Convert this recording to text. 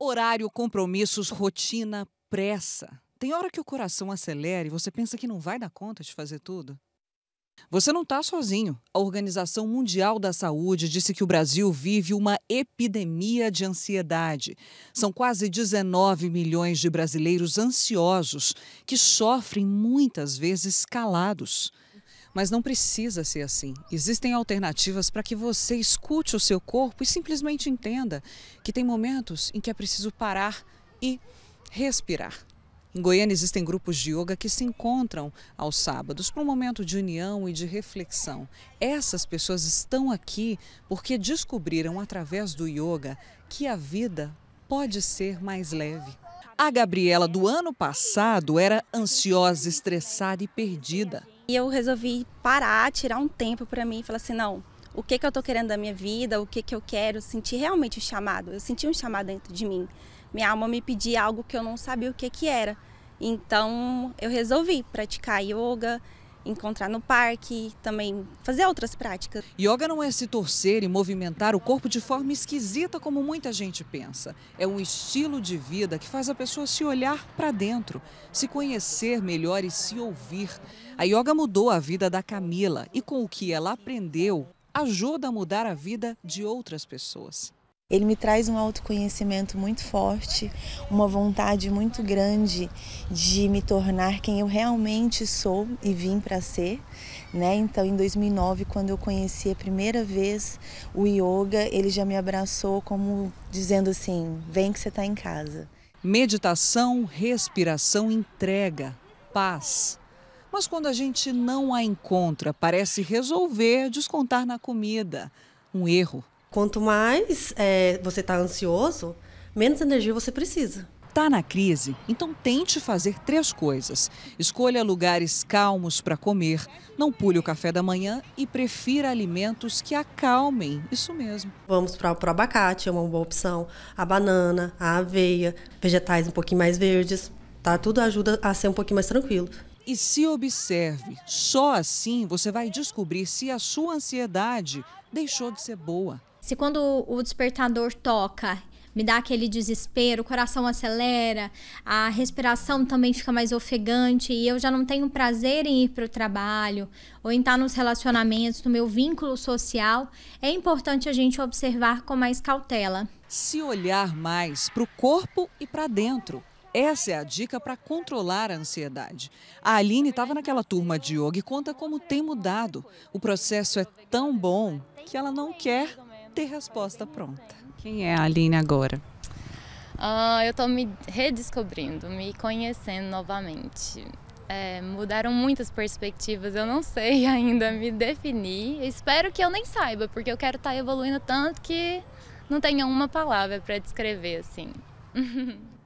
Horário, compromissos, rotina, pressa. Tem hora que o coração acelera e você pensa que não vai dar conta de fazer tudo. Você não está sozinho. A Organização Mundial da Saúde disse que o Brasil vive uma epidemia de ansiedade. São quase 19 milhões de brasileiros ansiosos que sofrem muitas vezes calados. Mas não precisa ser assim. Existem alternativas para que você escute o seu corpo e simplesmente entenda que tem momentos em que é preciso parar e respirar. Em Goiânia existem grupos de yoga que se encontram aos sábados para um momento de união e de reflexão. Essas pessoas estão aqui porque descobriram através do yoga que a vida pode ser mais leve. A Gabriela do ano passado era ansiosa, estressada e perdida. E eu resolvi parar, tirar um tempo para mim e falar assim: não, o que, que eu estou querendo da minha vida, o que, que eu quero, sentir realmente o chamado. Eu senti um chamado dentro de mim. Minha alma me pedia algo que eu não sabia o que, que era. Então eu resolvi praticar yoga, encontrar no parque, também fazer outras práticas. Yoga não é se torcer e movimentar o corpo de forma esquisita como muita gente pensa. É um estilo de vida que faz a pessoa se olhar para dentro, se conhecer melhor e se ouvir. A yoga mudou a vida da Camila e com o que ela aprendeu, ajuda a mudar a vida de outras pessoas. Ele me traz um autoconhecimento muito forte, uma vontade muito grande de me tornar quem eu realmente sou e vim para ser, né? Então, em 2009, quando eu conheci a primeira vez o yoga, ele já me abraçou como dizendo assim: "Vem que você está em casa". Meditação, respiração, entrega, paz. Mas quando a gente não a encontra, parece resolver descontar na comida, um erro Quanto mais é, você está ansioso, menos energia você precisa. Está na crise? Então tente fazer três coisas. Escolha lugares calmos para comer, não pule o café da manhã e prefira alimentos que acalmem. Isso mesmo. Vamos para o abacate, é uma boa opção. A banana, a aveia, vegetais um pouquinho mais verdes. Tá? Tudo ajuda a ser um pouquinho mais tranquilo e se observe. Só assim você vai descobrir se a sua ansiedade deixou de ser boa. Se quando o despertador toca, me dá aquele desespero, o coração acelera, a respiração também fica mais ofegante e eu já não tenho prazer em ir para o trabalho ou em estar nos relacionamentos, no meu vínculo social, é importante a gente observar com mais cautela. Se olhar mais para o corpo e para dentro. Essa é a dica para controlar a ansiedade. A Aline estava naquela turma de yoga e conta como tem mudado. O processo é tão bom que ela não quer ter resposta pronta. Quem é a Aline agora? Ah, eu estou me redescobrindo, me conhecendo novamente. É, mudaram muitas perspectivas, eu não sei ainda me definir. Espero que eu nem saiba, porque eu quero estar tá evoluindo tanto que não tenho uma palavra para descrever assim.